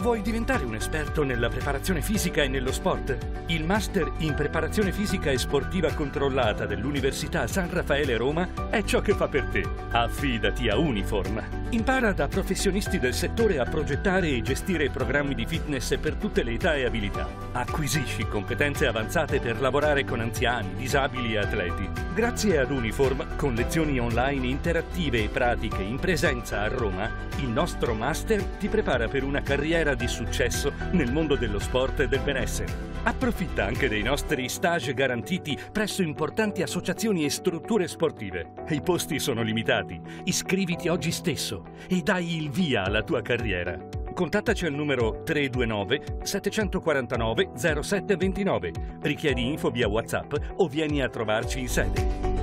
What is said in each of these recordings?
Vuoi diventare un esperto nella preparazione fisica e nello sport? Il Master in Preparazione Fisica e Sportiva Controllata dell'Università San Raffaele Roma è ciò che fa per te. Affidati a Uniform. Impara da professionisti del settore a progettare e gestire programmi di fitness per tutte le età e abilità. Acquisisci competenze avanzate per lavorare con anziani, disabili e atleti. Grazie ad Uniform, con lezioni online interattive e pratiche in presenza a Roma, il nostro Master ti prepara per una carriera carriera di successo nel mondo dello sport e del benessere. Approfitta anche dei nostri stage garantiti presso importanti associazioni e strutture sportive. I posti sono limitati. Iscriviti oggi stesso e dai il via alla tua carriera. Contattaci al numero 329 749 0729. Richiedi info via WhatsApp o vieni a trovarci in sede.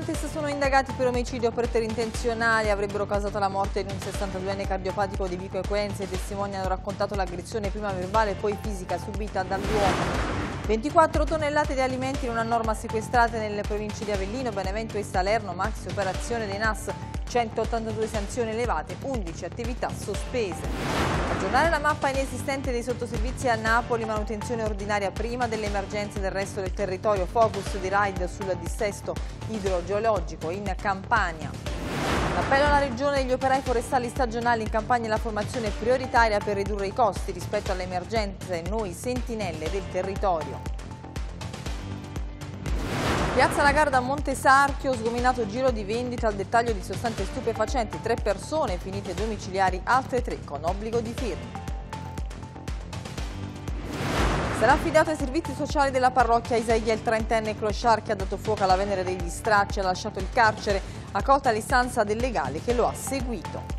Stellantis sono indagati per omicidio per interintenzionale, avrebbero causato la morte di un 62enne cardiopatico di Vico Equenze. I testimoni hanno raccontato l'aggressione prima verbale e poi fisica subita dall'uomo. 24 tonnellate di alimenti in una norma sequestrate nelle province di Avellino, Benevento e Salerno, maxi operazione dei NAS, 182 sanzioni elevate, 11 attività sospese. Aggiornare la mappa inesistente dei sottoservizi a Napoli, manutenzione ordinaria prima delle emergenze del resto del territorio, focus di raid sul dissesto idrogeologico in Campania. L'appello alla Regione degli operai forestali stagionali in Campania è la formazione prioritaria per ridurre i costi rispetto alle emergenze noi sentinelle del territorio. Piazza Lagarda a Montesarchio, sgominato giro di vendita al dettaglio di sostanze stupefacenti, tre persone finite domiciliari, altre tre con obbligo di firma. Sarà affidato ai servizi sociali della parrocchia Isaia il trentenne Clochard che ha dato fuoco alla Venere degli Stracci e ha lasciato il carcere accolta cota l'istanza del legale che lo ha seguito.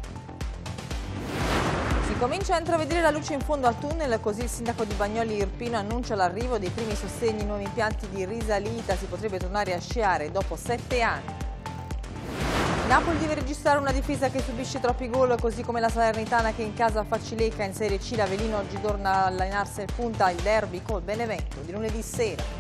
Comincia a intravedere la luce in fondo al tunnel, così il sindaco di Bagnoli Irpino annuncia l'arrivo dei primi sostegni ai nuovi impianti di risalita. Si potrebbe tornare a sciare dopo sette anni. Napoli deve registrare una difesa che subisce troppi gol, così come la Salernitana che in casa Facileca in Serie C. La Velino oggi torna a allenarsi in punta il derby col Benevento di lunedì sera.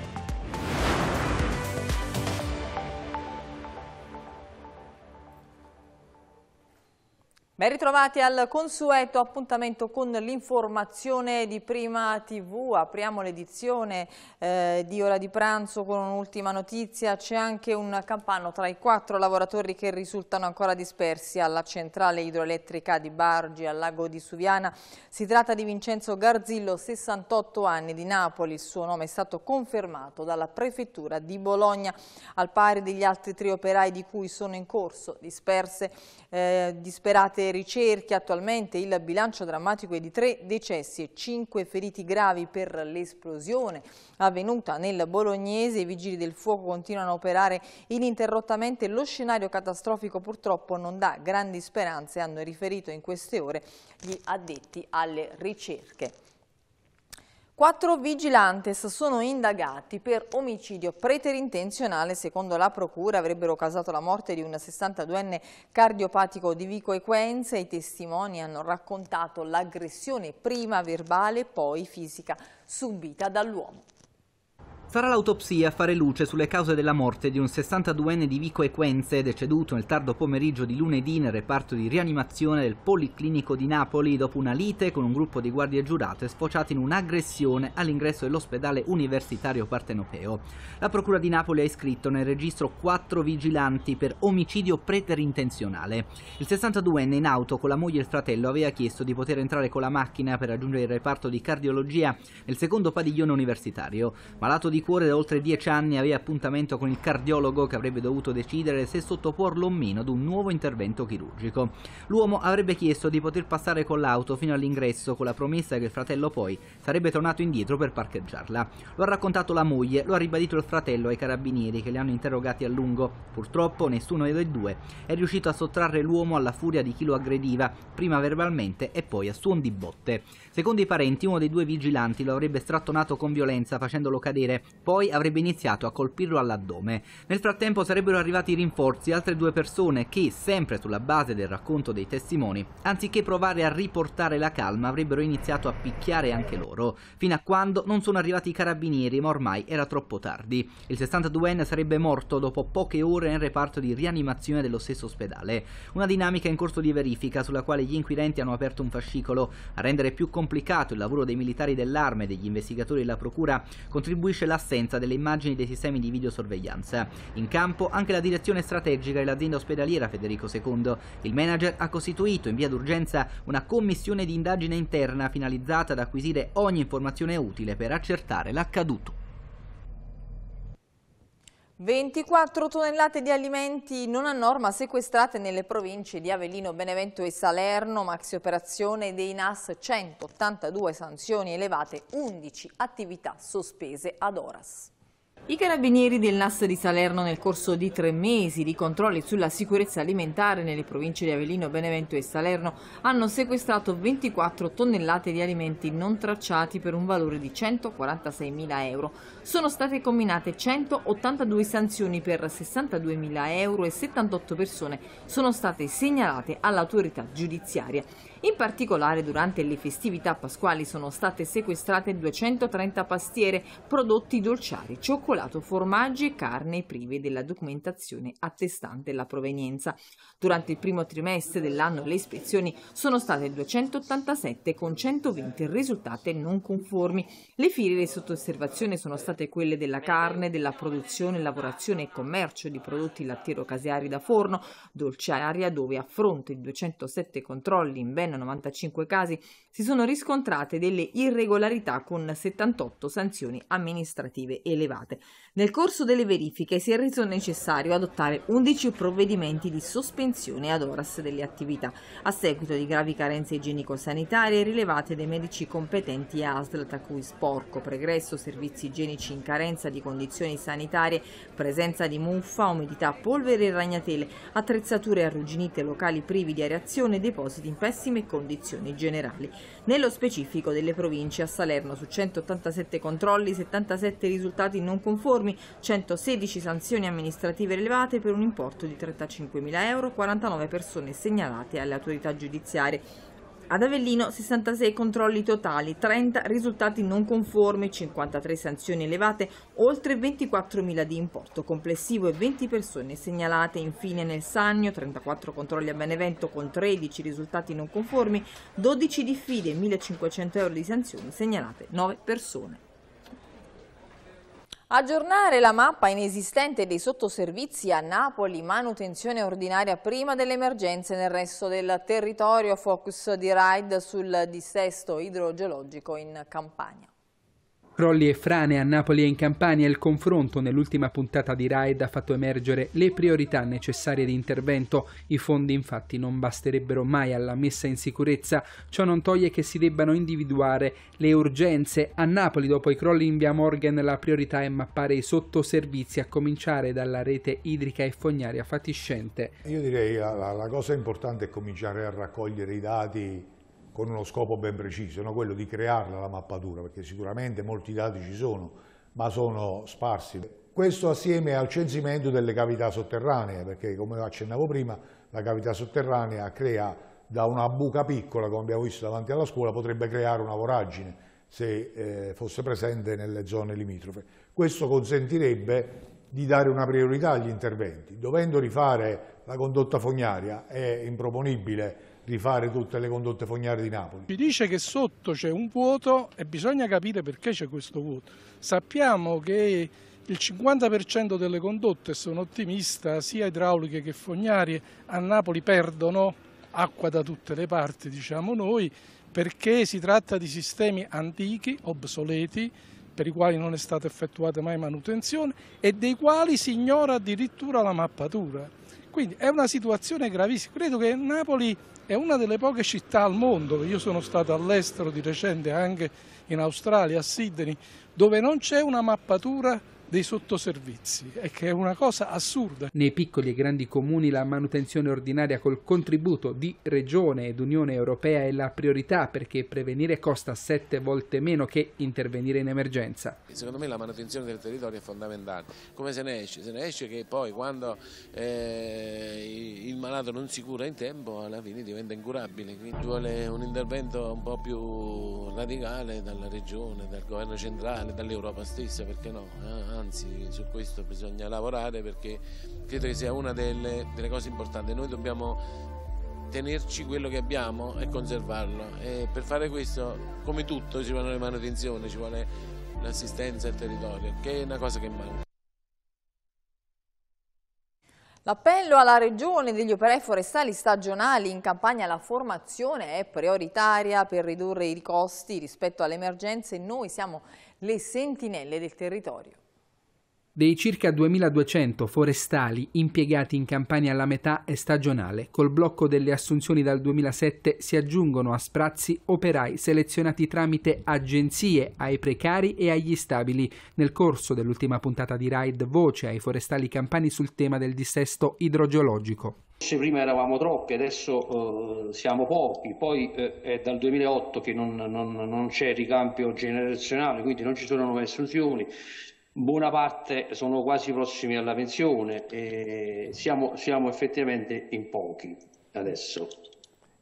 Ben ritrovati al consueto appuntamento con l'informazione di Prima TV. Apriamo l'edizione eh, di ora di pranzo con un'ultima notizia. C'è anche un campano tra i quattro lavoratori che risultano ancora dispersi alla centrale idroelettrica di Bargi, al lago di Suviana. Si tratta di Vincenzo Garzillo, 68 anni, di Napoli. Il suo nome è stato confermato dalla prefettura di Bologna, al pari degli altri tre operai di cui sono in corso disperse, eh, disperate ricerche. Attualmente il bilancio drammatico è di tre decessi e cinque feriti gravi per l'esplosione avvenuta nel Bolognese. I vigili del fuoco continuano a operare ininterrottamente. Lo scenario catastrofico purtroppo non dà grandi speranze, hanno riferito in queste ore gli addetti alle ricerche. Quattro vigilantes sono indagati per omicidio preterintenzionale, secondo la procura avrebbero causato la morte di un 62enne cardiopatico di Vico Equenza. I testimoni hanno raccontato l'aggressione prima verbale e poi fisica subita dall'uomo. Sarà l'autopsia a fare luce sulle cause della morte di un 62enne di Vico Equenze, deceduto nel tardo pomeriggio di lunedì nel reparto di rianimazione del Policlinico di Napoli dopo una lite con un gruppo di guardie giurate sfociata in un'aggressione all'ingresso dell'ospedale universitario partenopeo. La Procura di Napoli ha iscritto nel registro quattro vigilanti per omicidio preterintenzionale. Il 62enne in auto con la moglie e il fratello aveva chiesto di poter entrare con la macchina per raggiungere il reparto di cardiologia nel secondo padiglione universitario. Malato di di cuore da oltre dieci anni aveva appuntamento con il cardiologo che avrebbe dovuto decidere se sottoporlo o meno ad un nuovo intervento chirurgico. L'uomo avrebbe chiesto di poter passare con l'auto fino all'ingresso con la promessa che il fratello poi sarebbe tornato indietro per parcheggiarla. Lo ha raccontato la moglie, lo ha ribadito il fratello ai carabinieri che li hanno interrogati a lungo. Purtroppo nessuno dei due è riuscito a sottrarre l'uomo alla furia di chi lo aggrediva, prima verbalmente e poi a suon di botte. Secondo i parenti, uno dei due vigilanti lo avrebbe strattonato con violenza facendolo cadere, poi avrebbe iniziato a colpirlo all'addome. Nel frattempo sarebbero arrivati i rinforzi altre due persone che, sempre sulla base del racconto dei testimoni, anziché provare a riportare la calma, avrebbero iniziato a picchiare anche loro, fino a quando non sono arrivati i carabinieri, ma ormai era troppo tardi. Il 62enne sarebbe morto dopo poche ore nel reparto di rianimazione dello stesso ospedale. Una dinamica in corso di verifica sulla quale gli inquirenti hanno aperto un fascicolo a rendere più complesso complicato il lavoro dei militari dell'arma e degli investigatori della procura contribuisce l'assenza delle immagini dei sistemi di videosorveglianza. In campo anche la direzione strategica e l'azienda ospedaliera Federico II. Il manager ha costituito in via d'urgenza una commissione di indagine interna finalizzata ad acquisire ogni informazione utile per accertare l'accaduto. 24 tonnellate di alimenti non a norma sequestrate nelle province di Avellino, Benevento e Salerno, maxi operazione dei NAS 182 sanzioni elevate, 11 attività sospese ad Oras. I carabinieri del NAS di Salerno nel corso di tre mesi di controlli sulla sicurezza alimentare nelle province di Avellino, Benevento e Salerno hanno sequestrato 24 tonnellate di alimenti non tracciati per un valore di 146.000 euro. Sono state combinate 182 sanzioni per 62.000 euro e 78 persone sono state segnalate all'autorità giudiziaria. In particolare durante le festività pasquali sono state sequestrate 230 pastiere, prodotti dolciari, cioccolato, formaggi e carne prive della documentazione attestante la provenienza. Durante il primo trimestre dell'anno le ispezioni sono state 287 con 120 risultate non conformi. Le file sotto osservazione sono state quelle della carne, della produzione, lavorazione e commercio di prodotti lattiero-caseari da forno, dolciaria dove a fronte di 207 controlli in ben Ravenna 95 casi, si sono riscontrate delle irregolarità con 78 sanzioni amministrative elevate. Nel corso delle verifiche si è reso necessario adottare 11 provvedimenti di sospensione ad horas delle attività, a seguito di gravi carenze igienico-sanitarie rilevate dai medici competenti ASL, tra cui sporco, pregresso, servizi igienici in carenza di condizioni sanitarie, presenza di muffa, umidità, polvere e ragnatele, attrezzature arrugginite locali privi di areazione, depositi in pessime e condizioni generali. Nello specifico delle province a Salerno su 187 controlli, 77 risultati non conformi, 116 sanzioni amministrative rilevate per un importo di 35.000 euro, 49 persone segnalate alle autorità giudiziarie. Ad Avellino 66 controlli totali, 30 risultati non conformi, 53 sanzioni elevate, oltre 24.000 di importo complessivo e 20 persone segnalate. Infine nel Sannio 34 controlli a Benevento con 13 risultati non conformi, 12 diffide e 1.500 euro di sanzioni segnalate, 9 persone. Aggiornare la mappa inesistente dei sottoservizi a Napoli, manutenzione ordinaria prima delle emergenze nel resto del territorio, focus di RAID sul dissesto idrogeologico in Campania. Crolli e frane a Napoli e in Campania, il confronto nell'ultima puntata di Raid ha fatto emergere le priorità necessarie di intervento. I fondi infatti non basterebbero mai alla messa in sicurezza, ciò non toglie che si debbano individuare le urgenze. A Napoli dopo i crolli in via Morgan la priorità è mappare i sottoservizi a cominciare dalla rete idrica e fognaria fatiscente. Io direi la, la cosa importante è cominciare a raccogliere i dati con uno scopo ben preciso, no? quello di crearla la mappatura, perché sicuramente molti dati ci sono, ma sono sparsi. Questo assieme al censimento delle cavità sotterranee, perché come accennavo prima, la cavità sotterranea crea da una buca piccola, come abbiamo visto davanti alla scuola, potrebbe creare una voragine se eh, fosse presente nelle zone limitrofe. Questo consentirebbe di dare una priorità agli interventi. Dovendo rifare la condotta fognaria, è improponibile rifare tutte le condotte fognarie di Napoli. Ci dice che sotto c'è un vuoto e bisogna capire perché c'è questo vuoto. Sappiamo che il 50% delle condotte, sono ottimista, sia idrauliche che fognarie, a Napoli perdono acqua da tutte le parti, diciamo noi, perché si tratta di sistemi antichi, obsoleti, per i quali non è stata effettuata mai manutenzione e dei quali si ignora addirittura la mappatura. Quindi è una situazione gravissima. Credo che Napoli è una delle poche città al mondo, io sono stato all'estero di recente anche in Australia, a Sydney, dove non c'è una mappatura dei sottoservizi e che è una cosa assurda. Nei piccoli e grandi comuni la manutenzione ordinaria col contributo di Regione ed Unione Europea è la priorità perché prevenire costa sette volte meno che intervenire in emergenza. Secondo me la manutenzione del territorio è fondamentale. Come se ne esce? Se ne esce che poi quando eh, il malato non si cura in tempo alla fine diventa incurabile, quindi ci vuole un intervento un po' più radicale dalla Regione, dal Governo centrale, dall'Europa stessa, perché no? Ah, ah anzi su questo bisogna lavorare perché credo che sia una delle, delle cose importanti. Noi dobbiamo tenerci quello che abbiamo e conservarlo e per fare questo come tutto ci vanno le manutenzioni, ci vuole l'assistenza al territorio che è una cosa che manca. L'appello alla Regione degli operai forestali stagionali in campagna la formazione è prioritaria per ridurre i costi rispetto alle emergenze. Noi siamo le sentinelle del territorio. Dei circa 2200 forestali impiegati in campagna alla metà è stagionale, col blocco delle assunzioni dal 2007 si aggiungono a sprazzi operai selezionati tramite agenzie ai precari e agli stabili. Nel corso dell'ultima puntata di Ride Voce ai forestali campani sul tema del dissesto idrogeologico. Prima eravamo troppi, adesso eh, siamo pochi, poi eh, è dal 2008 che non, non, non c'è ricambio generazionale, quindi non ci sono nuove assunzioni, buona parte sono quasi prossimi alla pensione e siamo, siamo effettivamente in pochi adesso.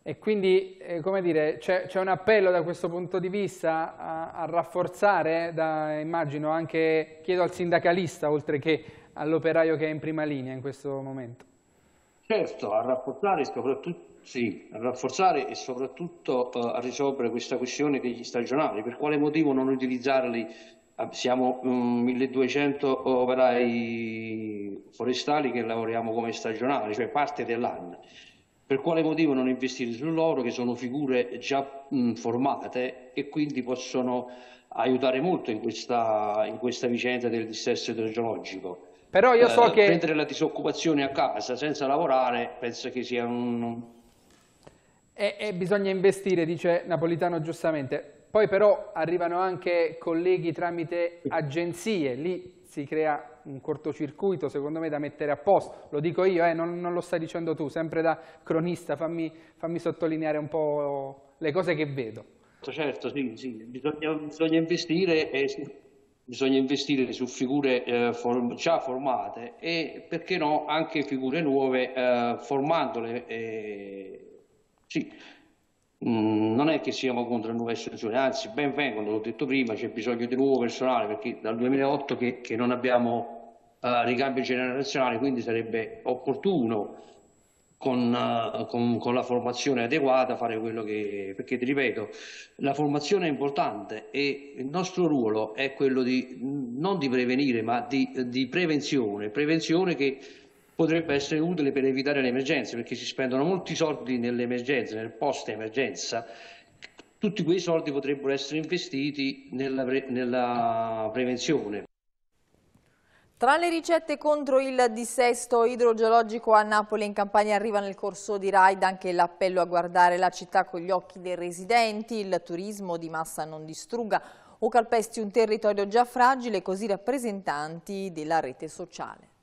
E quindi, eh, come dire, c'è, un appello da questo punto di vista a, a rafforzare, da, immagino, anche, chiedo al sindacalista, oltre che all'operaio che è in prima linea in questo momento. Certo, a rafforzare, sì, a rafforzare e soprattutto eh, a risolvere questa questione degli stagionali. Per quale motivo non utilizzarli Ah, siamo 1200 mm, operai forestali che lavoriamo come stagionali, cioè parte dell'anno. Per quale motivo non investire su loro che sono figure già mh, mm, formate e quindi possono aiutare molto in questa, in questa vicenda del dissesto idrogeologico? Però io so eh, che... Prendere la disoccupazione a casa senza lavorare penso che sia un... e, e bisogna investire, dice Napolitano giustamente. Poi però arrivano anche colleghi tramite agenzie, lì si crea un cortocircuito secondo me da mettere a posto, lo dico io, eh, non, non, lo stai dicendo tu, sempre da cronista fammi, fammi sottolineare un po' le cose che vedo. Certo, certo sì, sì. Bisogna, bisogna, investire e bisogna investire su figure eh, for già formate e perché no anche figure nuove eh, formandole. Eh, sì. Mm, non è che siamo contro le nuove istituzioni, anzi ben vengono, l'ho detto prima, c'è bisogno di nuovo personale perché dal 2008 che, che non abbiamo uh, ricambio generazionale, quindi sarebbe opportuno con, uh, con, con, la formazione adeguata fare quello che... perché ti ripeto, la formazione è importante e il nostro ruolo è quello di non di prevenire ma di, di prevenzione, prevenzione che potrebbe essere utile per evitare le emergenze, perché si spendono molti soldi nelle emergenze, nel post-emergenza. Tutti quei soldi potrebbero essere investiti nella, pre nella prevenzione. Tra le ricette contro il dissesto idrogeologico a Napoli in Campania arriva nel corso di Raid anche l'appello a guardare la città con gli occhi dei residenti, il turismo di massa non distrugga o calpesti un territorio già fragile, così rappresentanti della rete sociale.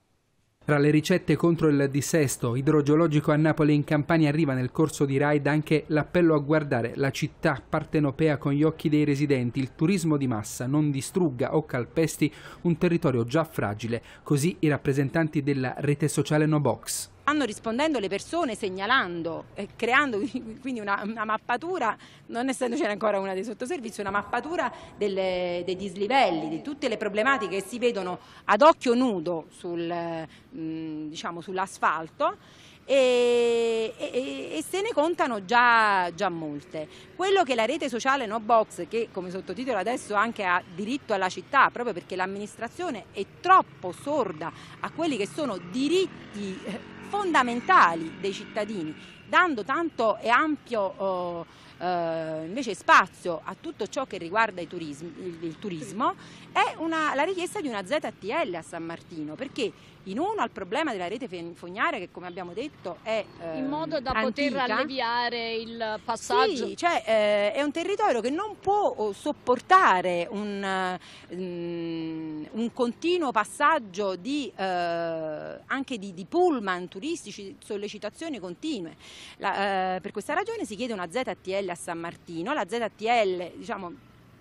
Tra le ricette contro il dissesto idrogeologico a Napoli in Campania arriva nel corso di Raid anche l'appello a guardare la città partenopea con gli occhi dei residenti. Il turismo di massa non distrugga o calpesti un territorio già fragile, così i rappresentanti della rete sociale No Box. Stanno rispondendo le persone segnalando, eh, creando quindi una, una, mappatura, non essendoci ancora una dei sottoservizi, una mappatura delle, dei dislivelli, di tutte le problematiche che si vedono ad occhio nudo sul, mm, diciamo, sull'asfalto. E, e, e, se ne contano già, già, molte. Quello che la rete sociale No Box, che come sottotitolo adesso anche ha diritto alla città, proprio perché l'amministrazione è troppo sorda a quelli che sono diritti eh, fondamentali dei cittadini, dando tanto e ampio... Eh, eh, invece spazio a tutto ciò che riguarda turismi, il, il, turismo è una, la richiesta di una ZTL a San Martino perché in uno al problema della rete fognaria che come abbiamo detto è eh, in modo da antica. poter alleviare il passaggio sì, cioè, eh, è un territorio che non può oh, sopportare un, mm, un continuo passaggio di, eh, anche di, di, pullman turistici sollecitazioni continue la, eh, per questa ragione si chiede una ZTL ZTL a San Martino, la ZTL diciamo,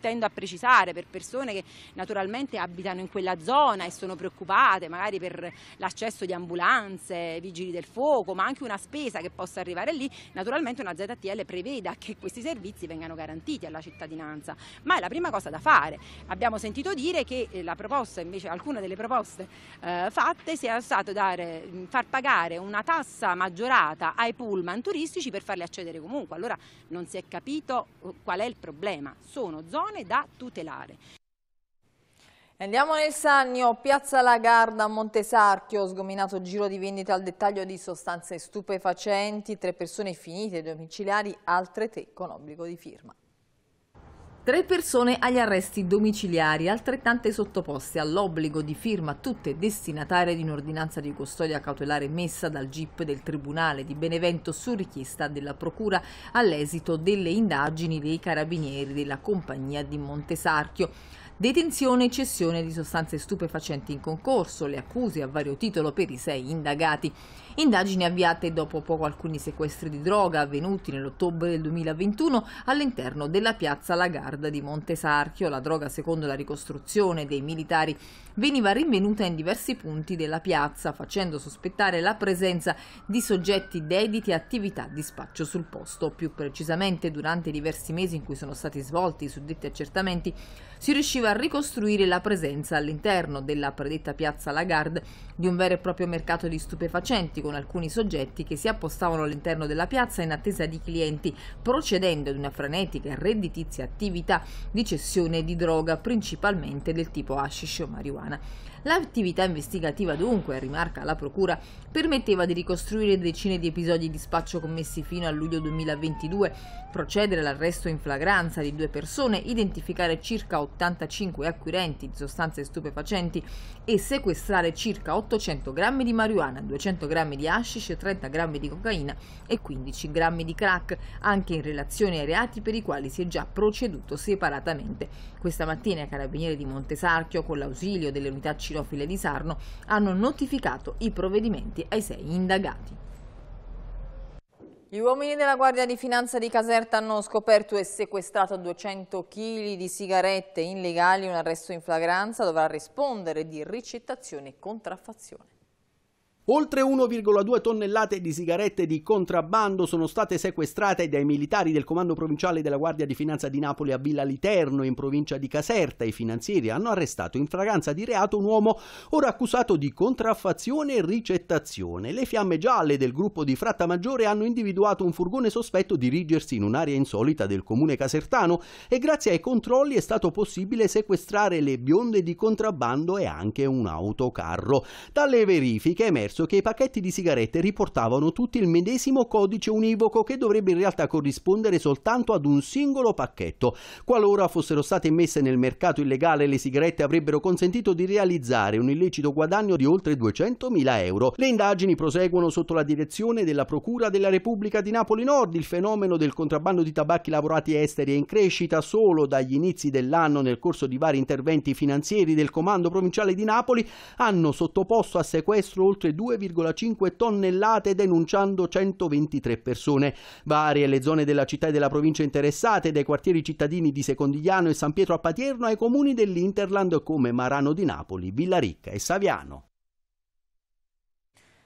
tendo a precisare per persone che naturalmente abitano in quella zona e sono preoccupate magari per l'accesso di ambulanze, vigili del fuoco, ma anche una spesa che possa arrivare lì, naturalmente una ZTL preveda che questi servizi vengano garantiti alla cittadinanza, ma è la prima cosa da fare. Abbiamo sentito dire che eh, proposta, invece, alcune delle proposte eh, fatte sia stato dare, far pagare una tassa maggiorata ai pullman turistici per farli accedere comunque, allora non si è capito eh, qual è il problema, sono zone persone da tutelare. Andiamo nel Sannio, Piazza Lagarda a Montesarchio, sgominato giro di vendita al dettaglio di sostanze stupefacenti, tre persone finite, domiciliari, altre tre con obbligo di firma. Tre persone agli arresti domiciliari, altrettante sottoposte all'obbligo di firma tutte destinatarie di un'ordinanza di custodia cautelare emessa dal GIP del Tribunale di Benevento su richiesta della Procura all'esito delle indagini dei carabinieri della compagnia di Montesarchio. Detenzione e cessione di sostanze stupefacenti in concorso, le accuse a vario titolo per i sei indagati. Indagini avviate dopo poco alcuni sequestri di droga avvenuti nell'ottobre del 2021 all'interno della piazza Lagarda di Montesarchio. La droga, secondo la ricostruzione dei militari, veniva rinvenuta in diversi punti della piazza, facendo sospettare la presenza di soggetti dediti a attività di spaccio sul posto. Più precisamente, durante i diversi mesi in cui sono stati svolti i suddetti accertamenti, si riusciva a ricostruire la presenza all'interno della predetta piazza Lagarde di un vero e proprio mercato di stupefacenti con alcuni soggetti che si appostavano all'interno della piazza in attesa di clienti, procedendo ad una frenetica e redditizia attività di cessione di droga, principalmente del tipo hashish o marijuana. L'attività investigativa dunque, rimarca la Procura, permetteva di ricostruire decine di episodi di spaccio commessi fino a luglio 2022, procedere all'arresto in flagranza di due persone, identificare circa 85 acquirenti di sostanze stupefacenti e sequestrare circa 800 grammi di marijuana, 200 grammi di hashish, 30 grammi di cocaina e 15 grammi di crack, anche in relazione ai reati per i quali si è già proceduto separatamente. Questa mattina i carabinieri di Montesarchio, con l'ausilio delle unità 5 cinofile di Sarno hanno notificato i provvedimenti ai sei indagati. Gli uomini della Guardia di Finanza di Caserta hanno scoperto e sequestrato 200 kg di sigarette illegali. Un arresto in flagranza dovrà rispondere di ricettazione e contraffazione. Oltre 1,2 tonnellate di sigarette di contrabbando sono state sequestrate dai militari del Comando Provinciale della Guardia di Finanza di Napoli a Villa Literno, in provincia di Caserta. I finanzieri hanno arrestato in fragranza di reato un uomo ora accusato di contraffazione e ricettazione. Le fiamme gialle del gruppo di Fratta Maggiore hanno individuato un furgone sospetto dirigersi in un'area insolita del comune casertano e grazie ai controlli è stato possibile sequestrare le bionde di contrabbando e anche un autocarro. Dalle verifiche è emerse emerso che i pacchetti di sigarette riportavano tutti il medesimo codice univoco che dovrebbe in realtà corrispondere soltanto ad un singolo pacchetto. Qualora fossero state messe nel mercato illegale le sigarette avrebbero consentito di realizzare un illecito guadagno di oltre 200.000 euro. Le indagini proseguono sotto la direzione della Procura della Repubblica di Napoli Nord. Il fenomeno del contrabbando di tabacchi lavorati esteri è in crescita solo dagli inizi dell'anno nel corso di vari interventi finanziari del Comando Provinciale di Napoli hanno sottoposto a sequestro oltre 2 2,5 tonnellate denunciando 123 persone. Varie le zone della città e della provincia interessate, dai quartieri cittadini di Secondigliano e San Pietro a Patierno ai comuni dell'Interland come Marano di Napoli, Villaricca e Saviano.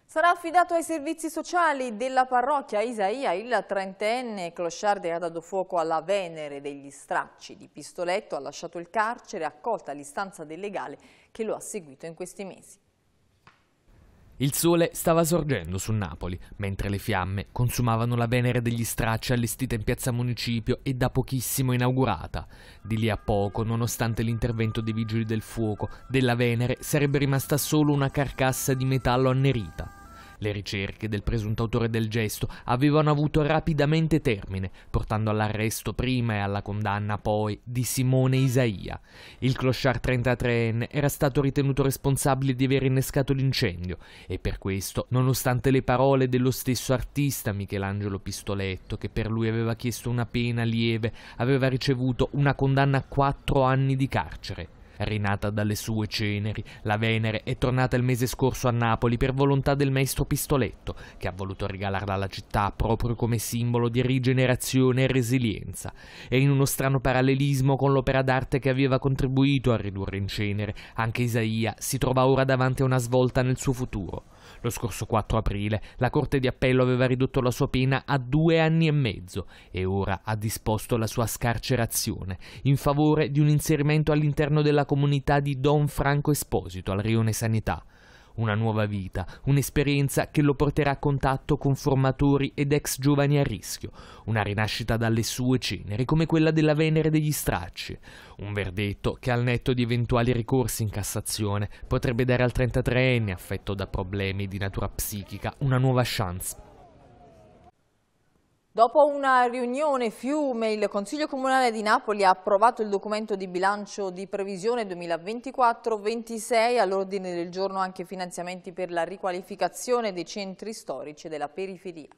Sarà affidato ai servizi sociali della parrocchia Isaia il trentenne closciarde ha dato fuoco alla Venere degli stracci di Pistoletto, ha lasciato il carcere, accolta l'istanza del legale che lo ha seguito in questi mesi. Il sole stava sorgendo su Napoli, mentre le fiamme consumavano la Venere degli stracci allestita in piazza Municipio e da pochissimo inaugurata. Di lì a poco, nonostante l'intervento dei vigili del fuoco, della Venere sarebbe rimasta solo una carcassa di metallo annerita. Le ricerche del presunto autore del gesto avevano avuto rapidamente termine, portando all'arresto prima e alla condanna poi di Simone Isaia. Il clochard 33enne era stato ritenuto responsabile di aver innescato l'incendio e per questo, nonostante le parole dello stesso artista Michelangelo Pistoletto, che per lui aveva chiesto una pena lieve, aveva ricevuto una condanna a quattro anni di carcere. Rinata dalle sue ceneri, la Venere è tornata il mese scorso a Napoli per volontà del maestro Pistoletto, che ha voluto regalarla alla città proprio come simbolo di rigenerazione e resilienza. E in uno strano parallelismo con l'opera d'arte che aveva contribuito a ridurre in cenere, anche Isaia si trova ora davanti a una svolta nel suo futuro. Lo scorso 4 aprile la Corte di Appello aveva ridotto la sua pena a due anni e mezzo e ora ha disposto la sua scarcerazione in favore di un inserimento all'interno della comunità di Don Franco Esposito al rione Sanità una nuova vita, un'esperienza che lo porterà a contatto con formatori ed ex giovani a rischio, una rinascita dalle sue ceneri come quella della Venere degli Stracci, un verdetto che al netto di eventuali ricorsi in Cassazione potrebbe dare al 33enne affetto da problemi di natura psichica una nuova chance Dopo una riunione fiume, il Consiglio Comunale di Napoli ha approvato il documento di bilancio di previsione 2024-26, all'ordine del giorno anche finanziamenti per la riqualificazione dei centri storici della periferia.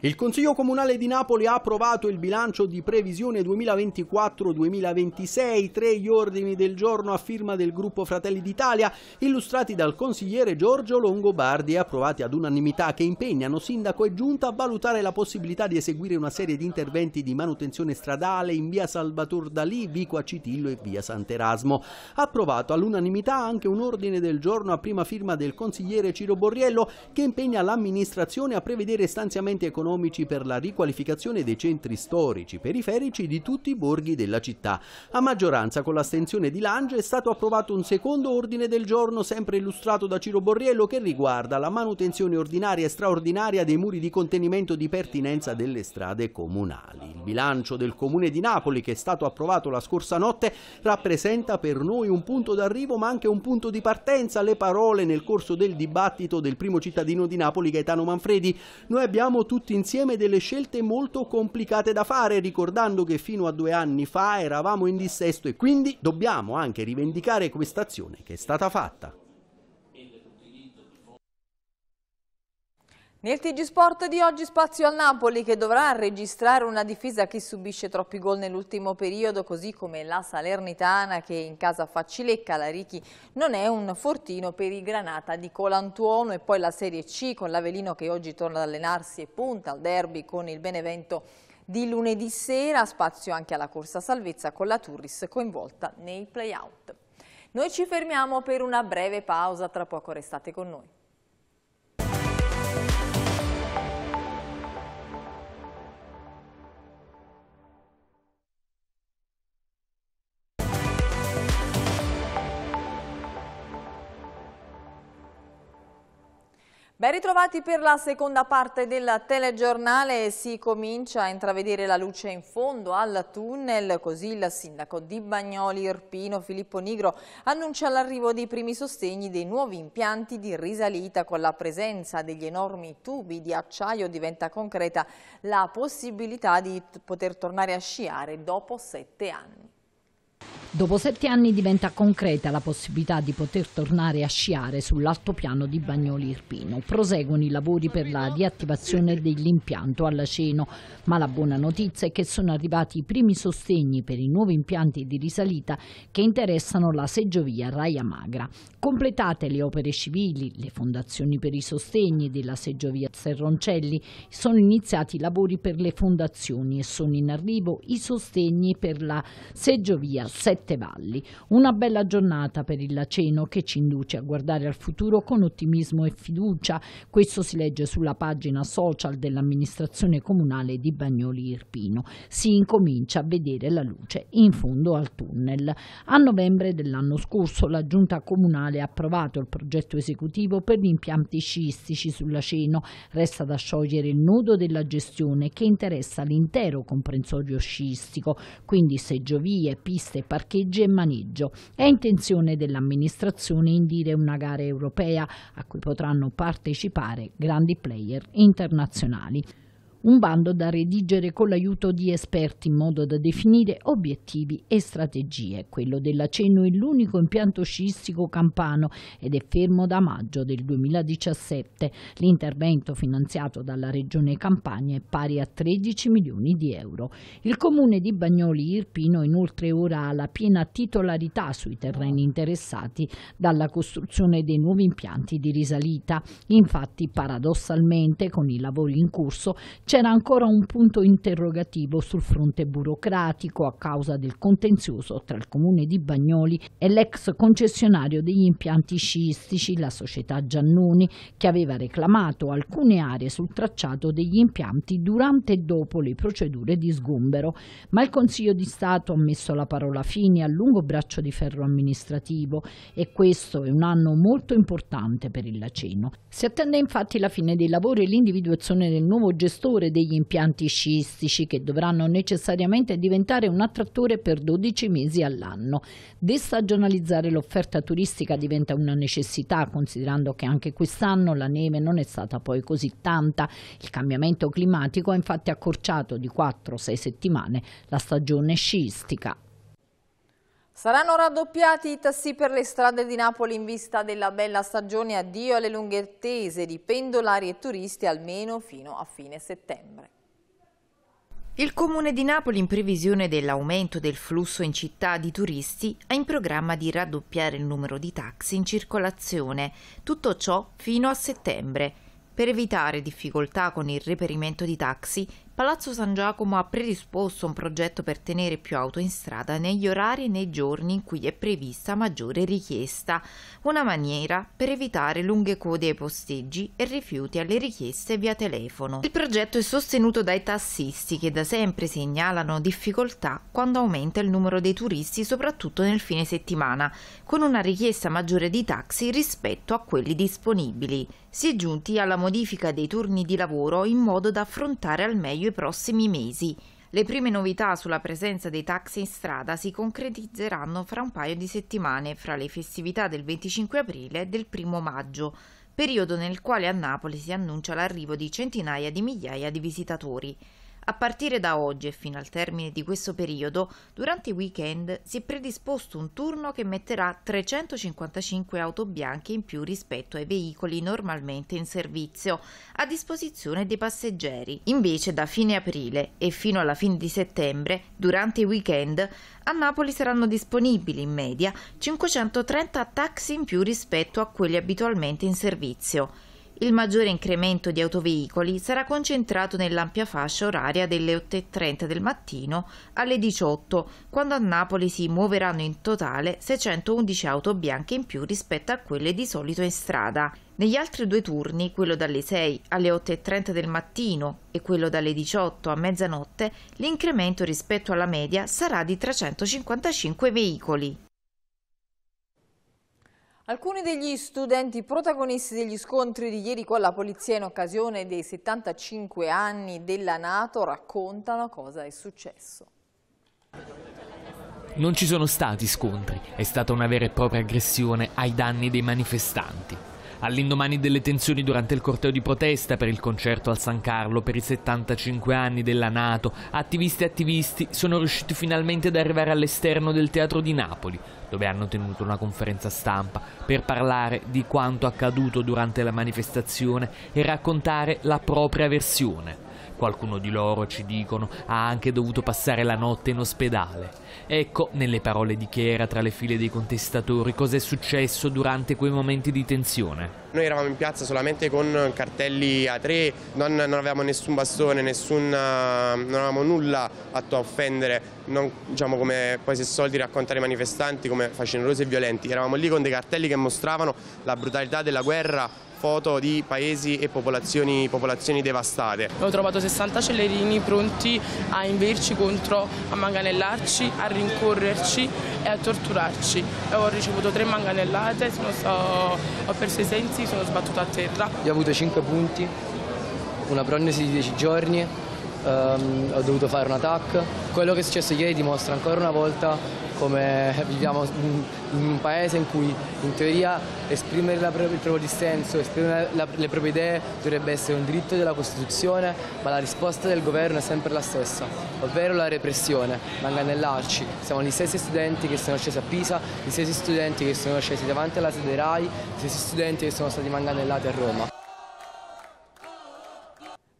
Il Consiglio Comunale di Napoli ha approvato il bilancio di previsione 2024-2026, tre gli ordini del giorno a firma del gruppo Fratelli d'Italia, illustrati dal consigliere Giorgio Longobardi e approvati ad unanimità che impegnano sindaco e giunta a valutare la possibilità di eseguire una serie di interventi di manutenzione stradale in via Salvator Dalì, Vico Acitillo e via Sant'Erasmo. Approvato all'unanimità anche un ordine del giorno a prima firma del consigliere Ciro Borriello che impegna l'amministrazione a prevedere stanziamenti economici economici per la riqualificazione dei centri storici periferici di tutti i borghi della città. A maggioranza, con l'astenzione di Lange, è stato approvato un secondo ordine del giorno, sempre illustrato da Ciro Borriello, che riguarda la manutenzione ordinaria e straordinaria dei muri di contenimento di pertinenza delle strade comunali. Il bilancio del Comune di Napoli, che è stato approvato la scorsa notte, rappresenta per noi un punto d'arrivo ma anche un punto di partenza. Le parole nel corso del dibattito del primo cittadino di Napoli, Gaetano Manfredi, noi abbiamo tutti l'insieme delle scelte molto complicate da fare, ricordando che fino a due anni fa eravamo in dissesto e quindi dobbiamo anche rivendicare quest'azione che è stata fatta. Nel TG Sport di oggi spazio al Napoli che dovrà registrare una difesa che subisce troppi gol nell'ultimo periodo così come la Salernitana che in casa fa Cilecca, la Richi non è un fortino per i Granata di Colantuono e poi la Serie C con l'Avelino che oggi torna ad allenarsi e punta al derby con il Benevento di lunedì sera, spazio anche alla corsa salvezza con la Turris coinvolta nei playout. Noi ci fermiamo per una breve pausa, tra poco restate con noi. Ben ritrovati per la seconda parte del telegiornale, si comincia a intravedere la luce in fondo al tunnel, così il sindaco di Bagnoli Irpino Filippo Nigro annuncia l'arrivo dei primi sostegni dei nuovi impianti di risalita con la presenza degli enormi tubi di acciaio diventa concreta la possibilità di poter tornare a sciare dopo sette anni. Dopo sette anni diventa concreta la possibilità di poter tornare a sciare sull'altopiano di Bagnoli Irpino. Proseguono i lavori per la riattivazione dell'impianto alla Ceno, ma la buona notizia è che sono arrivati i primi sostegni per i nuovi impianti di risalita che interessano la seggiovia Raia Magra. Completate le opere civili, le fondazioni per i sostegni della seggiovia Serroncelli, sono iniziati i lavori per le fondazioni e sono in arrivo i sostegni per la seggiovia Sette Valli. Una bella giornata per il Laceno che ci induce a guardare al futuro con ottimismo e fiducia. Questo si legge sulla pagina social dell'amministrazione comunale di Bagnoli Irpino. Si incomincia a vedere la luce in fondo al tunnel. A novembre dell'anno scorso la giunta comunale ha approvato il progetto esecutivo per gli impianti sciistici sul Laceno. Resta da sciogliere il nodo della gestione che interessa l'intero comprensorio sciistico, quindi seggiovie, piste trasporti, parcheggi e maneggio. È intenzione dell'amministrazione indire una gara europea a cui potranno partecipare grandi player internazionali un bando da redigere con l'aiuto di esperti in modo da definire obiettivi e strategie. Quello dell'Aceno è l'unico impianto sciistico campano ed è fermo da maggio del 2017. L'intervento finanziato dalla Regione Campania è pari a 13 milioni di euro. Il comune di Bagnoli Irpino inoltre ora ha la piena titolarità sui terreni interessati dalla costruzione dei nuovi impianti di risalita. Infatti paradossalmente con i lavori in corso c'è c'era ancora un punto interrogativo sul fronte burocratico a causa del contenzioso tra il comune di Bagnoli e l'ex concessionario degli impianti sciistici, la società Giannoni, che aveva reclamato alcune aree sul tracciato degli impianti durante e dopo le procedure di sgombero, ma il Consiglio di Stato ha messo la parola fine al lungo braccio di ferro amministrativo e questo è un anno molto importante per il Laceno. Si attende infatti la fine dei lavori e l'individuazione del nuovo gestore strutture degli impianti sciistici che dovranno necessariamente diventare un attrattore per 12 mesi all'anno. Destagionalizzare l'offerta turistica diventa una necessità considerando che anche quest'anno la neve non è stata poi così tanta. Il cambiamento climatico ha infatti accorciato di 4-6 settimane la stagione sciistica. Saranno raddoppiati i tassi per le strade di Napoli in vista della bella stagione addio alle lunghe tese di pendolari e turisti almeno fino a fine settembre. Il Comune di Napoli, in previsione dell'aumento del flusso in città di turisti, ha in programma di raddoppiare il numero di taxi in circolazione, tutto ciò fino a settembre. Per evitare difficoltà con il reperimento di taxi, Palazzo San Giacomo ha predisposto un progetto per tenere più auto in strada negli orari e nei giorni in cui è prevista maggiore richiesta, una maniera per evitare lunghe code ai posteggi e rifiuti alle richieste via telefono. Il progetto è sostenuto dai tassisti che da sempre segnalano difficoltà quando aumenta il numero dei turisti soprattutto nel fine settimana, con una richiesta maggiore di taxi rispetto a quelli disponibili si è giunti alla modifica dei turni di lavoro in modo da affrontare al meglio i prossimi mesi. Le prime novità sulla presenza dei taxi in strada si concretizzeranno fra un paio di settimane, fra le festività del 25 aprile e del 1 maggio, periodo nel quale a Napoli si annuncia l'arrivo di centinaia di migliaia di visitatori. A partire da oggi e fino al termine di questo periodo, durante i weekend si è predisposto un turno che metterà 355 auto bianche in più rispetto ai veicoli normalmente in servizio a disposizione dei passeggeri. Invece da fine aprile e fino alla fine di settembre, durante i weekend, a Napoli saranno disponibili in media 530 taxi in più rispetto a quelli abitualmente in servizio. Il maggiore incremento di autoveicoli sarà concentrato nell'ampia fascia oraria dalle 8.30 del mattino alle 18, quando a Napoli si muoveranno in totale 611 auto bianche in più rispetto a quelle di solito in strada. Negli altri due turni, quello dalle 6 alle 8.30 del mattino e quello dalle 18 a mezzanotte, l'incremento rispetto alla media sarà di 355 veicoli. Alcuni degli studenti protagonisti degli scontri di ieri con la polizia in occasione dei 75 anni della Nato raccontano cosa è successo. Non ci sono stati scontri, è stata una vera e propria aggressione ai danni dei manifestanti. All'indomani delle tensioni durante il corteo di protesta per il concerto al San Carlo per i 75 anni della Nato, attivisti e attivisti sono riusciti finalmente ad arrivare all'esterno del Teatro di Napoli, dove hanno tenuto una conferenza stampa per parlare di quanto accaduto durante la manifestazione e raccontare la propria versione. Qualcuno di loro, ci dicono, ha anche dovuto passare la notte in ospedale. Ecco, nelle parole di chi era tra le file dei contestatori, cosa è successo durante quei momenti di tensione. Noi eravamo in piazza solamente con cartelli a tre, non, non avevamo nessun bastone, nessun, eh, non avevamo nulla atto a offendere, non diciamo come poi se soldi raccontare i manifestanti come facinorosi e violenti. Eravamo lì con dei cartelli che mostravano la brutalità della guerra foto di paesi e popolazioni, popolazioni devastate. Ho trovato 60 cellerini pronti a inverci contro, a manganellarci, a rincorrerci e a torturarci. Ho ricevuto tre manganellate, so, ho perso i sensi, sono sbattuto a terra. Io ho avuto 5 punti, una prognosi di 10 giorni ehm, ho dovuto fare un attacco. Quello che è successo ieri dimostra ancora una volta come eh, viviamo in un paese in cui in teoria esprimere propria, il proprio dissenso, esprimere la, le proprie idee dovrebbe essere un diritto della Costituzione, ma la risposta del governo è sempre la stessa, ovvero la repressione, manganellarci. Siamo gli stessi studenti che sono scesi a Pisa, gli stessi studenti che sono scesi davanti alla sede RAI, gli stessi studenti che sono stati manganellati a Roma.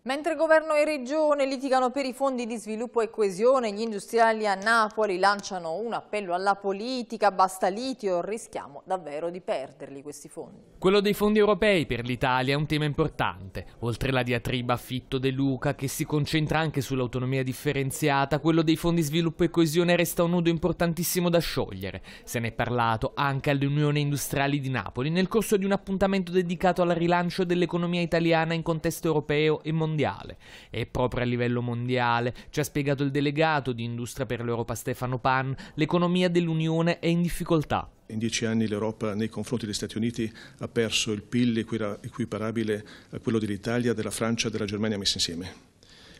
Mentre governo e regione litigano per i fondi di sviluppo e coesione, gli industriali a Napoli lanciano un appello alla politica, basta litio, rischiamo davvero di perderli questi fondi. Quello dei fondi europei per l'Italia è un tema importante. Oltre la diatriba affitto De Luca, che si concentra anche sull'autonomia differenziata, quello dei fondi sviluppo e coesione resta un nudo importantissimo da sciogliere. Se ne è parlato anche all'Unione Industriali di Napoli nel corso di un appuntamento dedicato al rilancio dell'economia italiana in contesto europeo e mondiale mondiale. E proprio a livello mondiale, ci ha spiegato il delegato di Industria per l'Europa Stefano Pan, l'economia dell'Unione è in difficoltà. In dieci anni l'Europa nei confronti degli Stati Uniti ha perso il PIL equiparabile a quello dell'Italia, della Francia e della Germania messi insieme.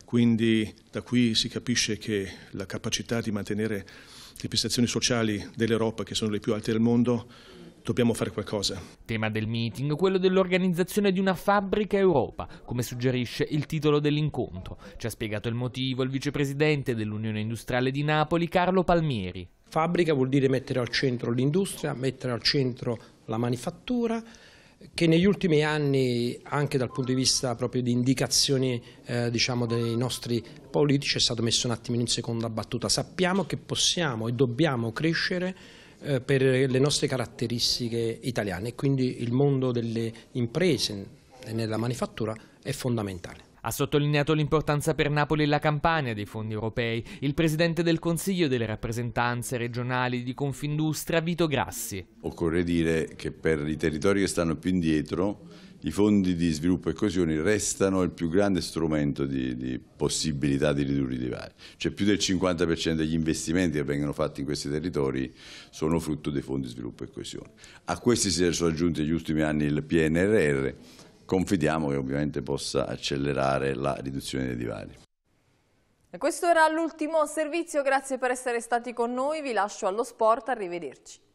Quindi da qui si capisce che la capacità di mantenere le prestazioni sociali dell'Europa, che sono le più alte del mondo, dobbiamo fare qualcosa. Tema del meeting, quello dell'organizzazione di una fabbrica Europa, come suggerisce il titolo dell'incontro. Ci ha spiegato il motivo il vicepresidente dell'Unione Industriale di Napoli, Carlo Palmieri. Fabbrica vuol dire mettere al centro l'industria, mettere al centro la manifattura, che negli ultimi anni, anche dal punto di vista proprio di indicazioni eh, diciamo dei nostri politici, è stato messo un attimino in seconda battuta. Sappiamo che possiamo e dobbiamo crescere eh, per le nostre caratteristiche italiane e quindi il mondo delle imprese e nella manifattura è fondamentale. Ha sottolineato l'importanza per Napoli e la Campania dei fondi europei il presidente del Consiglio delle rappresentanze regionali di Confindustria Vito Grassi. Occorre dire che per i territori che stanno più indietro i fondi di sviluppo e coesione restano il più grande strumento di, di possibilità di ridurre i divari. Cioè più del 50% degli investimenti che vengono fatti in questi territori sono frutto dei fondi di sviluppo e coesione. A questi si sono aggiunti negli ultimi anni il PNRR, confidiamo che ovviamente possa accelerare la riduzione dei divari. E questo era l'ultimo servizio, grazie per essere stati con noi, vi lascio allo sport, arrivederci.